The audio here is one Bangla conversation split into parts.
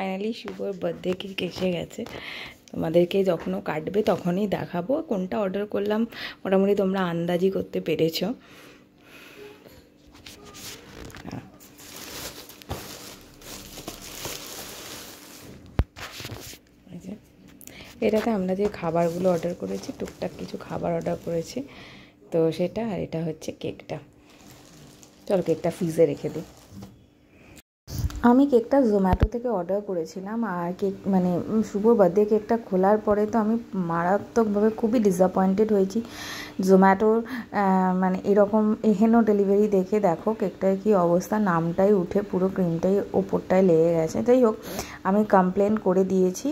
ফাইনালি শুভর বার্থডে কেক এসে গেছে তোমাদেরকে যখনও কাটবে তখনই দেখাবো কোনটা অর্ডার করলাম মোটামুটি তোমরা আন্দাজি করতে পেরেছ হ্যাঁ। এটাতে আমরা যে খাবারগুলো অর্ডার করেছি টুকটাক কিছু খাবার অর্ডার করেছি তো সেটা আর এটা হচ্ছে কেকটা চলো কেকটা ফ্রিজে রেখে দিই আমি কেকটা জোম্যাটো থেকে অর্ডার করেছিলাম আর কেক মানে শুভর বার্থডে কেকটা খোলার পরে তো আমি মারাত্মকভাবে খুবই ডিসঅ্যাপয়েন্টেড হয়েছি জোম্যাটোর মানে এরকম এহেন ডেলিভারি দেখে দেখো কেকটার কি অবস্থা নামটাই উঠে পুরো ক্রিমটাই ওপরটায় লেগে গেছে যাই হোক আমি কমপ্লেন করে দিয়েছি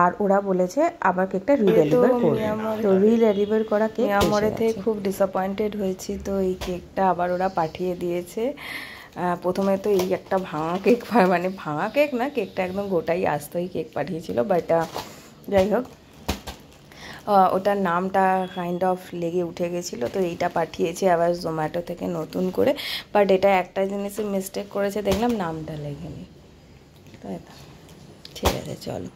আর ওরা বলেছে আবার কেকটা রিডেলিভার করবে তো রিডেলিভার করা কেক আমার খুব ডিসঅ্যাপয়েন্টেড হয়েছি তো এই কেকটা আবার ওরা পাঠিয়ে দিয়েছে প্রথমে তো এই একটা ভাঙা কেক মানে ভাঙা কেক না কেকটা একদম গোটাই আসতোই কেক পাঠিয়েছিল বাট যাই হোক ওটার নামটা কাইন্ড অফ লেগে উঠে গেছিল তো এইটা পাঠিয়েছে আবার জোম্যাটো থেকে নতুন করে বাট এটা একটা জিনিসে মিস্টেক করেছে দেখলাম নামটা লেগেনি তাই তো ঠিক আছে চলো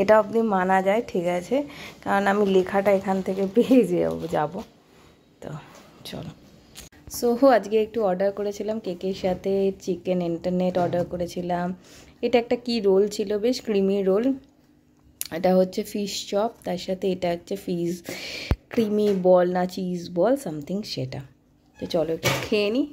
এটা অবধি মানা যায় ঠিক আছে কারণ আমি লেখাটা এখান থেকে পেয়ে যাব তো চলো সো আজকে একটু অর্ডার করেছিলাম কেকের সাথে চিকেন ইন্টারনেট অর্ডার করেছিলাম এটা একটা কি রোল ছিল বেশ ক্রিমি রোল এটা হচ্ছে ফিশ চপ তার সাথে এটা হচ্ছে ফিস ক্রিমি বল না চিজ বল সামথিং সেটা তো চলো একটু খেয়ে নিই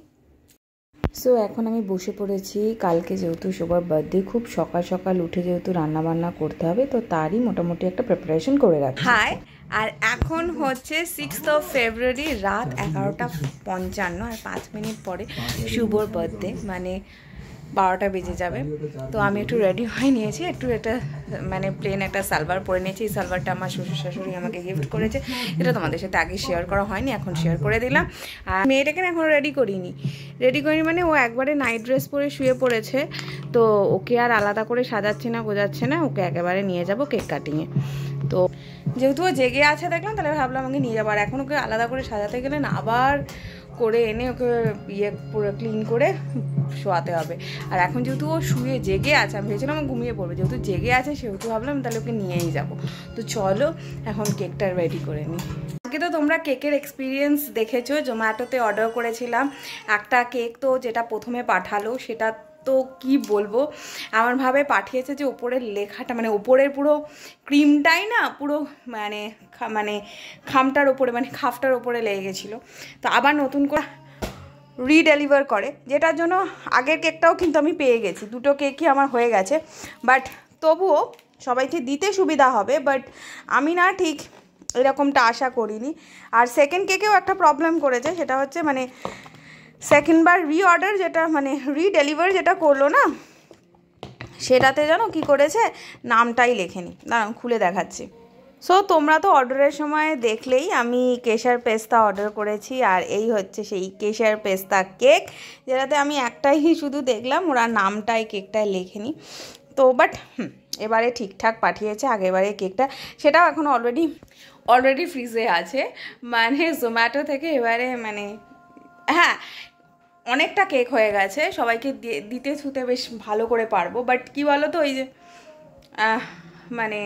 সো এখন আমি বসে পড়েছি কালকে যেহেতু সবার বার্থডে খুব সকাল সকাল উঠে যেহেতু রান্না বান্না করতে হবে তো তারই মোটামুটি একটা প্রিপারেশন করে রাখি হাই আর এখন হচ্ছে সিক্সথ অফ ফেব্রুয়ারি রাত এগারোটা পঞ্চান্ন আর পাঁচ মিনিট পরে শুভর বার্থডে মানে বারোটা বেজে যাবে তো আমি একটু রেডি হয়ে নিয়েছি একটু মানে একটা মানে প্লেন একটা সালভার পরে নিয়েছি এই সালভারটা আমার শ্বশুর শাশুড়ি আমাকে গিফট করেছে এটা তোমাদের সাথে আগে শেয়ার করা হয়নি এখন শেয়ার করে দিলাম আর মেয়েটাকে না এখন রেডি করিনি রেডি করিনি মানে ও একবারে নাইট ড্রেস পরে শুয়ে পড়েছে তো ওকে আর আলাদা করে সাজাচ্ছে না গোজাচ্ছে না ওকে একেবারে নিয়ে যাবো কেক কাটিংয়ে তো যেহেতু ও জেগে আছে দেখলাম তাহলে ভাবলাম আমাকে নিয়ে যাবো আর এখন ওকে আলাদা করে সাজাতে গেলে না আবার করে এনে ওকে ইয়ে পুরো ক্লিন করে শোয়াতে হবে আর এখন যেহেতু ও শুয়ে জেগে আছে আমি ভেবেছিলাম ও ঘুমিয়ে পড়বে যেহেতু জেগে আছে সেহেতু ভাবলাম তাহলে ওকে নিয়েই যাব তো চলো এখন কেকটা রেডি করে নিই আজকে তো তোমরা কেকের এক্সপিরিয়েন্স দেখেছো জোম্যাটোতে অর্ডার করেছিলাম একটা কেক তো যেটা প্রথমে পাঠালো সেটা তো কি বলবো আমার ভাবে পাঠিয়েছে যে ওপরের লেখাটা মানে ওপরের পুরো ক্রিমটাই না পুরো মানে মানে খামটার ওপরে মানে খাফটার ওপরে লেগে গেছিলো তো আবার নতুন করে রিডেলিভার করে যেটার জন্য আগের কেকটাও কিন্তু আমি পেয়ে গেছি দুটো কেকই আমার হয়ে গেছে বাট তবুও সবাইকে দিতে সুবিধা হবে বাট আমি না ঠিক এরকমটা আশা করিনি আর সেকেন্ড কেকেও একটা প্রবলেম করেছে সেটা হচ্ছে মানে সেকেন্ডবার রিঅর্ডার যেটা মানে রিডেলিভার যেটা করলো না সেটাতে জানো কি করেছে নামটাই লেখেনি দাঁড়ান খুলে দেখাচ্ছি সো তোমরা তো অর্ডারের সময় দেখলেই আমি কেশার পেস্তা অর্ডার করেছি আর এই হচ্ছে সেই কেশার পেস্তা কেক যেটাতে আমি একটাই শুধু দেখলাম ওরা নামটাই কেকটায় লেখেনি তো বাট এবারে ঠিকঠাক পাঠিয়েছে আগেবারে কেকটা সেটাও এখন অলরেডি অলরেডি ফ্রিজে আছে মানে জোম্যাটো থেকে এবারে মানে হ্যাঁ অনেকটা কেক হয়ে গেছে সবাইকে দিতে ছুতে বেশ ভালো করে পারবো বাট কি বলো তো ওই যে মানে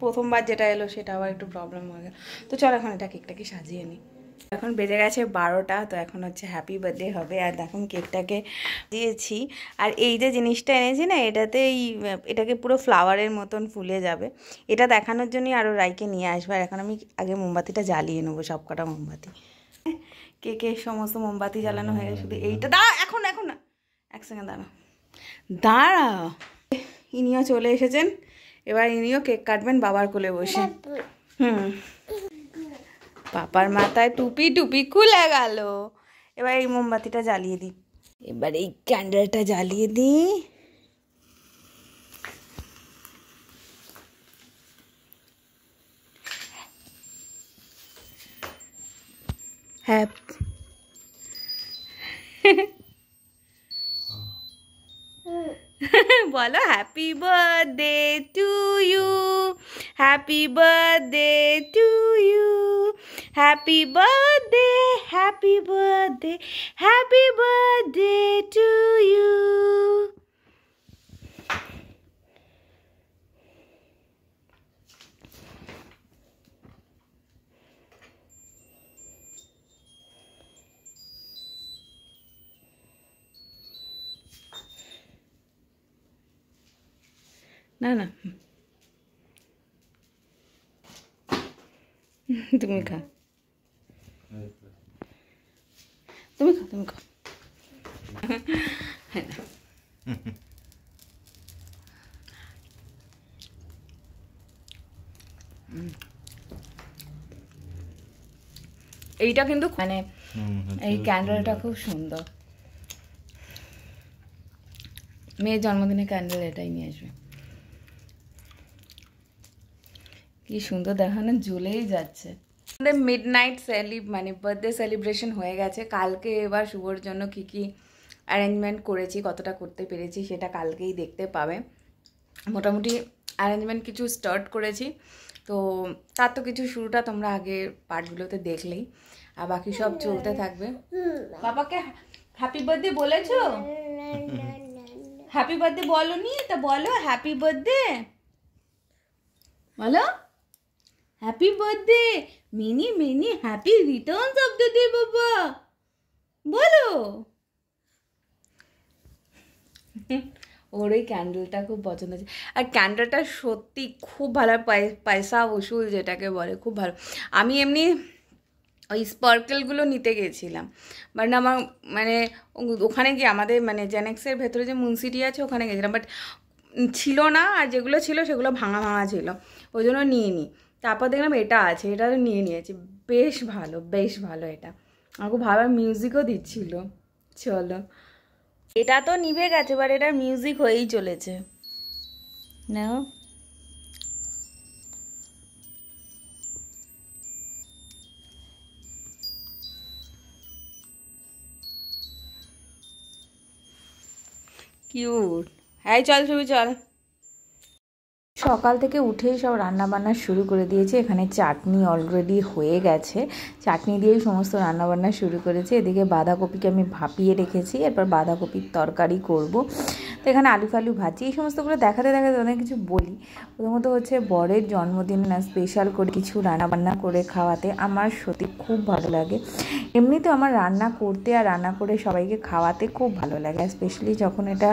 প্রথমবার যেটা এলো সেটা আবার একটু প্রবলেম হয়ে গেল তো চল এখন এটা কেকটাকে সাজিয়ে নিই এখন বেজে গেছে বারোটা তো এখন হচ্ছে হ্যাপি বার্থডে হবে আর দেখুন কেকটাকে দিয়েছি আর এই যে জিনিসটা এনেছি না এটাতে এই এটাকে পুরো ফ্লাওয়ারের মতন ফুলে যাবে এটা দেখানোর জন্যই আরও রাইকে নিয়ে আসবো আর এখন আমি আগে মোমবাতিটা জ্বালিয়ে নেবো সব কটা মোমবাতি কে কে সমস্ত মোমবাতি জ্বালানো হয়ে গেছে শুধু এইটা হ্যাঁ। দা এখন এখন না এক সেকেন্ড দাঁড়া দাঁড়া ইনিও চলে এসেছেন এবার ইনিও কেক কাটবেন বাবার কোলে বসে হুম বাবার মাথায় টুপি টুপি খুলে গেল এবার এই মোমবাতিটা জ্বালিয়ে দিই এবার এই ক্যান্ডেলটা জ্বালিয়ে দিই Help. Bolo, happy birthday to you. Happy birthday to you. Happy birthday, happy birthday, happy birthday to you. না না তুমি খা তুমি খা তুমি খা হ্যাঁ। এইটা কিন্তু মানে এই ক্যান্ডেলটা খুব সুন্দর মেয়ের জন্মদিনে ক্যান্ডেল এটাই নিয়ে আসবে কি সুন্দর দেখানো জ্বলেই যাচ্ছে আমাদের মিড নাইট সেলি মানে বার্থডে সেলিব্রেশন হয়ে গেছে কালকে এবার শুভর জন্য কী কী অ্যারেঞ্জমেন্ট করেছি কতটা করতে পেরেছি সেটা কালকেই দেখতে পাবে মোটামুটি অ্যারেঞ্জমেন্ট কিছু স্টার্ট করেছি তো তার তো কিছু শুরুটা তোমরা আগের পার্টগুলোতে দেখলেই আর বাকি সব চলতে থাকবে বাবাকে হ্যাপি বার্থডে বলেছ হ্যাপি বার্থডে বলো নি তা বলো হ্যাপি বার্থডে বলো happy birthday many many happy returns of the day বাবা বলো ওর ওই ক্যান্ডেলটা খুব পছন্দ হয়েছে আর ক্যান্ডেলটা সত্যি খুব ভালো পয়সা ওসুল যেটাকে বলে খুব ভালো আমি এমনি ওই স্পার্কেলগুলো নিতে গেছিলাম বাট আমার মানে ওখানে গিয়ে আমাদের মানে জেনেক্সের ভেতরে যে মুন্সিটি আছে ওখানে গেছিলাম বাট ছিল না আর যেগুলো ছিল সেগুলো ভাঙা ভাঙা ছিল ওই জন্য নিয়ে নিই তারপর দেখলাম এটা আছে এটা নিয়ে নিয়েছি বেশ ভালো বেশ ভালো এটা আমাকে ভালো মিউজিকও দিচ্ছিল চলো এটা তো নিভে গেছে বার এটা মিউজিক হয়েই চলেছে না কিউট হ্যাঁ চল ছবি চল সকাল থেকে উঠেই সব রান্নাবান্না শুরু করে দিয়েছে এখানে চাটনি অলরেডি হয়ে গেছে চাটনি দিয়েই সমস্ত রান্নাবান্না শুরু করেছি এদিকে বাঁধাকপিকে আমি ভাপিয়ে রেখেছি এরপর বাঁধাকপির তরকারি করব তো এখানে আলু ফালু ভাজি এই সমস্তগুলো দেখাতে দেখাতে অনেক কিছু বলি প্রথমত হচ্ছে বরের জন্মদিন না স্পেশাল করে কিছু রান্নাবান্না করে খাওয়াতে আমার সত্যি খুব ভালো লাগে এমনিতে আমার রান্না করতে আর রান্না করে সবাইকে খাওয়াতে খুব ভালো লাগে আর স্পেশালি যখন এটা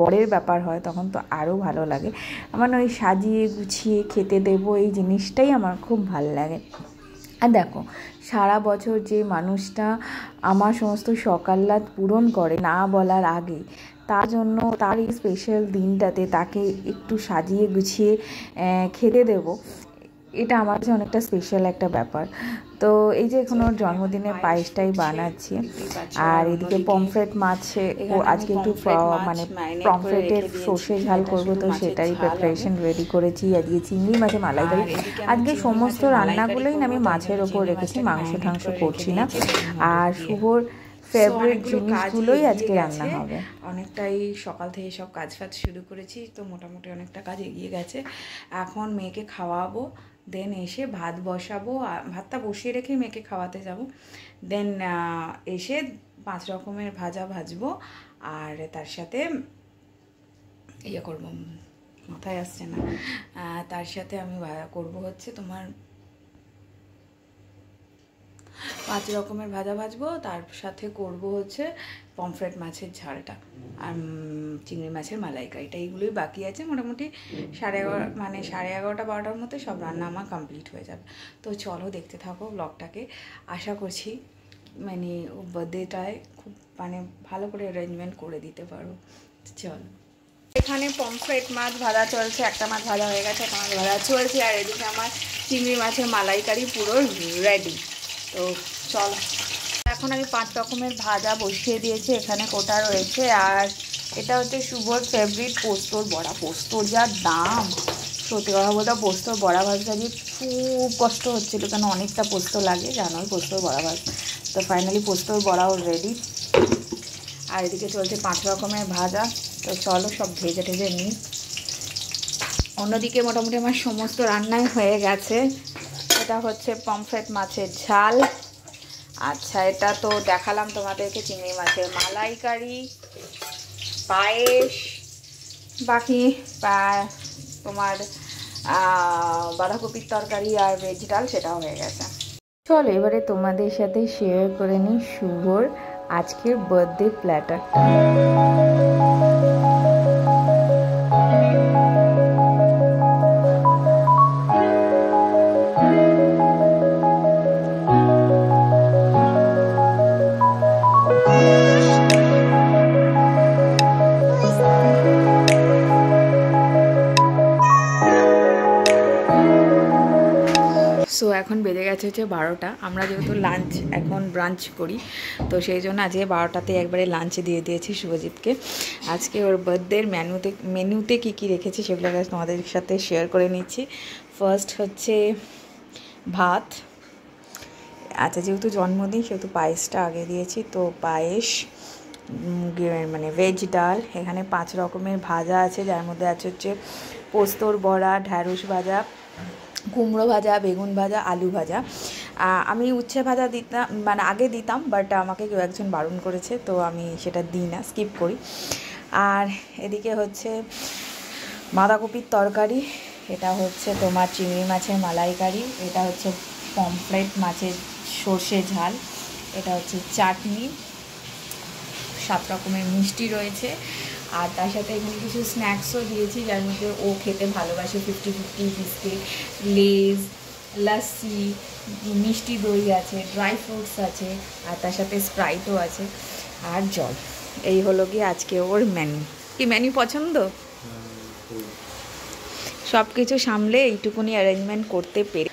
বরের ব্যাপার হয় তখন তো আরও ভালো লাগে আমার ওই সাজিয়ে গুছিয়ে খেতে দেবো এই জিনিসটাই আমার খুব ভালো লাগে আর দেখো সারা বছর যে মানুষটা আমার সমস্ত সকাল্লাদ পূরণ করে না বলার আগে তার জন্য তার এই স্পেশাল দিনটাতে তাকে একটু সাজিয়ে গুছিয়ে খেতে দেব এটা আমার কাছে অনেকটা স্পেশাল একটা ব্যাপার তো এই যে এখন ওর জন্মদিনের পায়েসটাই বানাচ্ছি আর এদিকে পমফ্রেট মাছে ও আজকে একটু মানে পমফ্রেটের সর্ষে ঝাল করবো তো সেটাই প্রিপারেশন রেডি করেছি আজকে চিংড়ি মাছে মালাইকারি আজকে সমস্ত রান্নাগুলোই আমি মাছের ওপর রেখেছি মাংস টাংস করছি না আর শুভর ফেভারিট জিনিসগুলোই আজকে রান্না হবে অনেকটাই সকাল থেকে সব কাজ ফাজ শুরু করেছি তো মোটামুটি অনেকটা কাজ এগিয়ে গেছে এখন মেয়েকে খাওয়াবো দেন এসে ভাত বসাবো ভাতটা বসিয়ে রেখে মেয়েকে খাওয়াতে যাব দেন এসে পাঁচ রকমের ভাজা ভাজবো আর তার সাথে ইয়ে করবো মাথায় আসছে না তার সাথে আমি করব হচ্ছে তোমার পাঁচ রকমের ভাজা ভাজবো তার সাথে করব হচ্ছে পমফ্রেট মাছের ঝালটা আর চিংড়ি মাছের মালাইকারিটা এইগুলোই বাকি আছে মোটামুটি সাড়ে এগারো মানে সাড়ে এগারোটা বারোটার মধ্যে সব রান্না আমার কমপ্লিট হয়ে যাবে তো চলো দেখতে থাকো ব্লগটাকে আশা করছি মানে বার্থডেটায় খুব মানে ভালো করে অ্যারেঞ্জমেন্ট করে দিতে পারো চলো এখানে পমফ্রেট মাছ ভাজা চলছে একটা মাছ ভাজা হয়ে গেছে একটা মাছ ভাজা চলছে আর এদিকে আমার চিংড়ি মাছের মালাইকারি পুরো রেডি তো চলো এখন আমি পাঁচ রকমের ভাজা বসিয়ে দিয়েছি এখানে কোটা রয়েছে আর এটা হচ্ছে শুভর ফেভারিট পোস্তর বড়া পোস্ত যা দাম সত্যি কথা বলতে পোস্তর বড়া ভাজটা দিয়ে খুব কষ্ট হচ্ছিল কেন অনেকটা পোস্ত লাগে জানোই পোস্তর বড়া ভাজ তো ফাইনালি পোস্তর বড়াও রেডি আর এদিকে চলছে পাঁচ রকমের ভাজা তো চলো সব ভেজে টেজে নিই অন্যদিকে মোটামুটি আমার সমস্ত রান্নাই হয়ে গেছে এটা হচ্ছে পমফ্রেট মাছের ঝাল আচ্ছা এটা তো দেখালাম তোমাদেরকে চিংড়ি মাছের মালাইকারি পায়েস বাকি তোমার বাঁধাকপির তরকারি আর ভেজ ডাল সেটা হয়ে গেছে চলো এবারে তোমাদের সাথে শেয়ার করে নিই শুভর আজকের বার্থডে প্ল্যাটারটা বাজে হচ্ছে বারোটা আমরা যেহেতু লাঞ্চ এখন ব্রাঞ্চ করি তো সেই জন্য আজকে বারোটাতে একবারে লাঞ্চ দিয়ে দিয়েছি শুভজিৎকে আজকে ওর বার্থডের মেনুতে মেনুতে কী কী রেখেছি সেগুলো তোমাদের সাথে শেয়ার করে নিচ্ছি ফার্স্ট হচ্ছে ভাত আচ্ছা যেহেতু জন্মদিন সেহেতু পায়েসটা আগে দিয়েছি তো পায়েস মানে ভেজ ডাল এখানে পাঁচ রকমের ভাজা আছে যার মধ্যে আছে হচ্ছে পোস্তর বড়া ঢ্যাঁড়স ভাজা কুমড়ো ভাজা বেগুন ভাজা আলু ভাজা আমি উচ্ছে ভাজা দিতাম মানে আগে দিতাম বাট আমাকে কেউ একজন বারণ করেছে তো আমি সেটা দিই না স্কিপ করি আর এদিকে হচ্ছে বাঁধাকপির তরকারি এটা হচ্ছে তোমার চিংড়ি মাছের মালাইকারি এটা হচ্ছে পমফ্রেট মাছের সর্ষে ঝাল এটা হচ্ছে চাটনি সাত রকমের মিষ্টি রয়েছে আর তার সাথে এখানে কিছু স্ন্যাক্সও দিয়েছি যার মধ্যে ও খেতে ভালোবাসে ফিফটি ফিফটি বিস্কিট লেজ লাসি মিষ্টি দই আছে ড্রাই ফ্রুটস আছে আর তার সাথে স্প্রাইটও আছে আর জল এই হলো কি আজকে ওর ম্যানু কি ম্যানু পছন্দ সব কিছু সামলে এইটুকুনি অ্যারেঞ্জমেন্ট করতে পেরে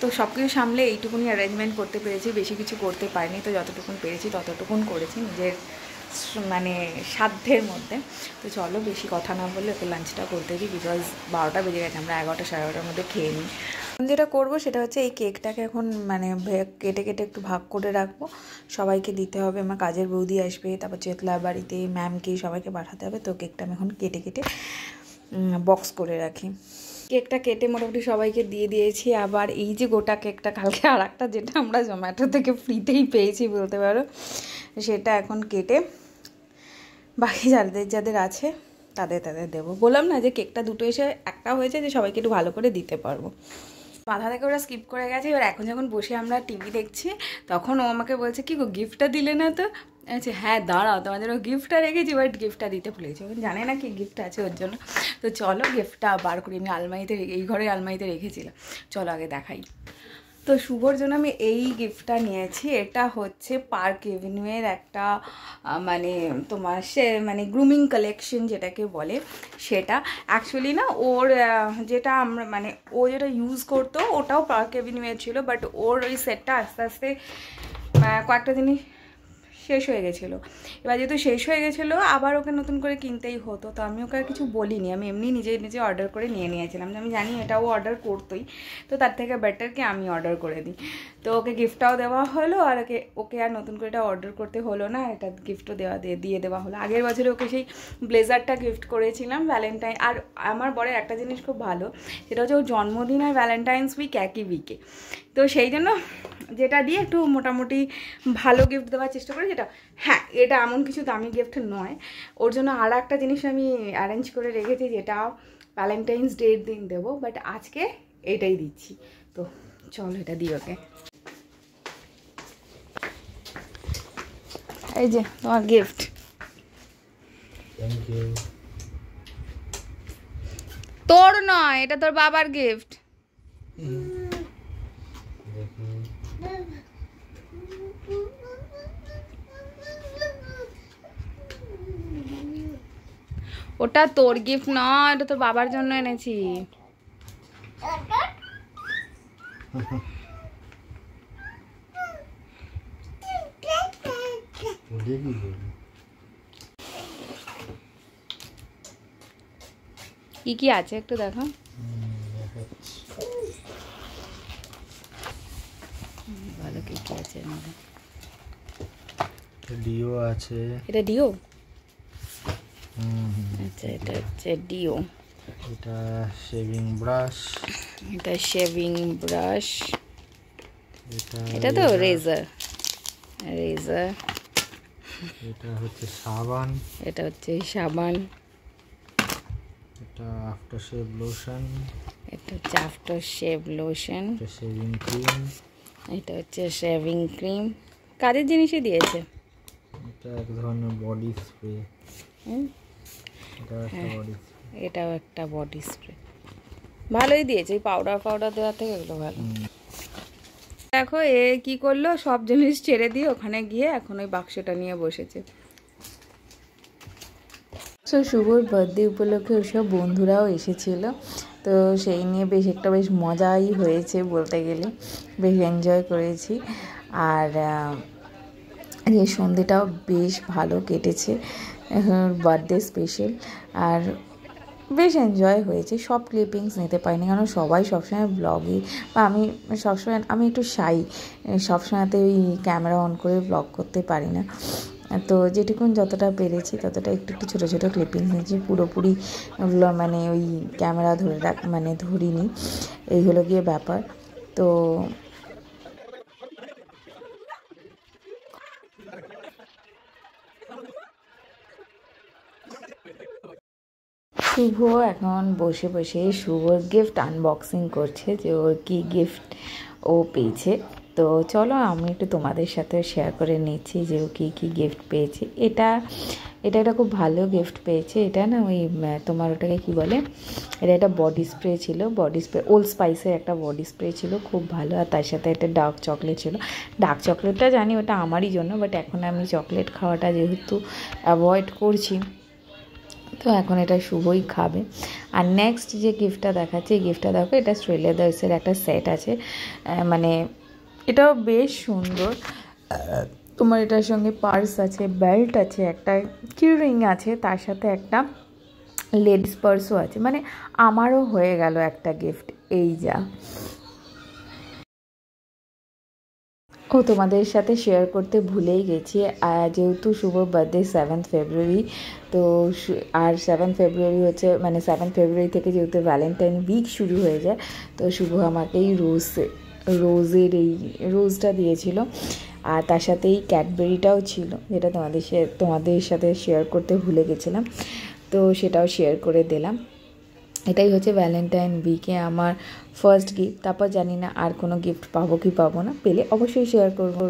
তো সব কিছু সামলে এইটুকুনি অ্যারেঞ্জমেন্ট করতে পেরেছি বেশি কিছু করতে পারিনি তো যতটুকুন পেরেছি ততটুকুন করেছি নিজের মানে সাধ্যের মধ্যে তো চলো বেশি কথা না বলে ওকে লাঞ্চটা করতে দিই বিকজ বারোটা বেজে গেছে আমরা এগারোটা সাড়ে এগারোটার মধ্যে খেয়ে নিই আমি যেটা করবো সেটা হচ্ছে এই কেকটাকে এখন মানে কেটে কেটে একটু ভাগ করে রাখবো সবাইকে দিতে হবে আমার কাজের বৌদি আসবে তারপর চেতলা বাড়িতে ম্যামকে সবাইকে পাঠাতে হবে তো কেকটা আমি এখন কেটে কেটে বক্স করে রাখি কেকটা কেটে মোটামুটি সবাইকে দিয়ে দিয়েছি আবার এই যে গোটা কেকটা কালকে আর একটা যেটা আমরা জোম্যাটো থেকে ফ্রিতেই পেয়েছি বলতে পারো সেটা এখন কেটে বাকি যাদের যাদের আছে তাদের তাদের দেবো বললাম না যে কেকটা দুটো এসে একটা হয়েছে যে সবাইকে একটু ভালো করে দিতে পারবো মাথা থেকে ওরা স্কিপ করে গেছে এবার এখন যখন বসে আমরা টিভি দেখছি তখন ও আমাকে বলছে কি গো গিফটটা দিলে না তো আচ্ছা হ্যাঁ দাঁড়াও তোমাদের ও গিফটটা রেখেছি বাট গিফটটা দিতে ভুলে গেছি জানে না কি গিফট আছে ওর জন্য তো চলো গিফটটা বার করি আমি আলমারিতে এই ঘরে আলমারিতে রেখেছিলাম চলো আগে দেখাই তো শুভর জন্য আমি এই গিফটটা নিয়েছি এটা হচ্ছে পার্ক এভিনিউয়ের একটা মানে তোমার সে মানে গ্রুমিং কালেকশন যেটাকে বলে সেটা অ্যাকচুয়ালি না ওর যেটা আমরা মানে ও যেটা ইউজ করতো ওটাও পার্ক এভিনিউয়ের ছিল বাট ওর ওই সেটটা আস্তে আস্তে কয়েকটা জিনিস শেষ হয়ে গেছিল এবার যেহেতু শেষ হয়ে গেছিলো আবার ওকে নতুন করে কিনতেই হতো তো আমি ওকে আর কিছু বলিনি আমি এমনি নিজে নিজে অর্ডার করে নিয়ে নিয়েছিলাম আমি জানি এটাও অর্ডার করতোই তো তার থেকে বেটার কি আমি অর্ডার করে দিই তো ওকে গিফটটাও দেওয়া হলো আর ওকে ওকে আর নতুন করে এটা অর্ডার করতে হলো না এটা গিফটও দেওয়া দিয়ে দেওয়া হলো আগের বছরে ওকে সেই ব্লেজারটা গিফট করেছিলাম ভ্যালেন্টাইন আর আমার বরের একটা জিনিস খুব ভালো সেটা হচ্ছে ওর জন্মদিন আর ভ্যালেন্টাইন্স উইক একই উইকে তো সেই জন্য যেটা দিয়ে একটু মোটামুটি ভালো গিফট দেওয়ার চেষ্টা করি যেটা হ্যাঁ এটা এমন কিছু দামি গিফট নয় ওর জন্য আর একটা জিনিস আমি অ্যারেঞ্জ করে রেখেছি যেটা ভ্যালেন্টাইন্স ডের দিন দেবো বাট আজকে এটাই দিচ্ছি তো চল এটা দিই ওকে এই যে তোমার গিফট তোর নয় এটা তোর বাবার গিফট ওটা তোর গিফট নয় এটা তোর বাবার জন্য এনেছি কি কি আছে একটু দেখো ভালো কি কি আছে ডিও আছে এটা ডিও আচ্ছা এটা হচ্ছে ডিও এটা শেভিং ব্রাশ এটা শেভিং ব্রাশ এটা তো রেজার রেজার সাবান এটা হচ্ছে সাবান এটা আফটার শেভ লোশন এটা হচ্ছে after shave lotion shaving cream এটা হচ্ছে শেভিং ক্রিম কাজের জিনিসই দিয়েছে এটা এক ধরনের বডি স্প্রে হুম এটাও একটা বডি হ্যাঁ, স্প্রে ভালোই দিয়েছে এই পাউডার পাউডার দেওয়ার থেকে এগুলো ভালো দেখো এ কি করলো সব জিনিস ছেড়ে দিয়ে ওখানে গিয়ে এখন ওই বাক্সটা নিয়ে বসেছে সো শুভর বার্থডে উপলক্ষে ওসব বন্ধুরাও এসেছিল তো সেই নিয়ে বেশ একটা বেশ মজাই হয়েছে বলতে গেলে বেশ এনজয় করেছি আর এই সন্ধেটাও বেশ ভালো কেটেছে বার্থডে স্পেশাল আর বেশ এনজয় হয়েছে সব ক্লিপিংস নিতে পারিনি কারণ সবাই সবসময় ব্লগে বা আমি সবসময় আমি একটু সাই সবসময়তে ওই ক্যামেরা অন করে ব্লগ করতে পারি না তো যেটুকুন যতটা পেরেছি ততটা একটু একটু ছোটো ছোটো ক্লিপিংস নিয়েছি পুরোপুরি মানে ওই ক্যামেরা ধরে রাখ মানে ধরিনি এই হলো গিয়ে ব্যাপার তো শুভ এখন বসে বসে শুভর গিফট আনবক্সিং করছে যে ওর কী গিফট ও পেয়েছে তো চলো আমি একটু তোমাদের সাথে শেয়ার করে নিচ্ছি যে ও কী কী গিফট পেয়েছে এটা এটা একটা খুব ভালো গিফট পেয়েছে এটা না ওই তোমার ওটাকে কি বলে এটা একটা বডি স্প্রে ছিল বডি স্প্রে ওল্ড স্পাইসের একটা বডি স্প্রে ছিল খুব ভালো আর তার সাথে একটা ডার্ক চকলেট ছিল ডার্ক চকলেটটা জানি ওটা আমারই জন্য বাট এখন আমি চকলেট খাওয়াটা যেহেতু অ্যাভয়েড করছি তো এখন এটা শুভই খাবে আর নেক্সট যে গিফটটা দেখাচ্ছি এই গিফটটা দেখো এটা দার্সের একটা সেট আছে মানে এটাও বেশ সুন্দর তোমার এটার সঙ্গে পার্স আছে বেল্ট আছে একটা কিউরিং আছে তার সাথে একটা লেডিস পার্সও আছে মানে আমারও হয়ে গেল একটা গিফট এই যা ও তোমাদের সাথে শেয়ার করতে ভুলেই গেছি যেহেতু শুভ বার্থডে সেভেন্থ ফেব্রুয়ারি তো আর সেভেন ফেব্রুয়ারি হচ্ছে মানে সেভেন ফেব্রুয়ারি থেকে যেহেতু ভ্যালেন্টাইন উইক শুরু হয়ে যায় তো শুভ আমাকেই রোজ রোজের এই রোজটা দিয়েছিল আর তার সাথে এই ক্যাডবেরিটাও ছিল যেটা তোমাদের তোমাদের সাথে শেয়ার করতে ভুলে গেছিলাম তো সেটাও শেয়ার করে দিলাম এটাই হচ্ছে ভ্যালেন্টাইন উইকে আমার ফার্স্ট গিফট তারপর জানি না আর কোনো গিফট পাবো কি পাবো না পেলে অবশ্যই শেয়ার করবো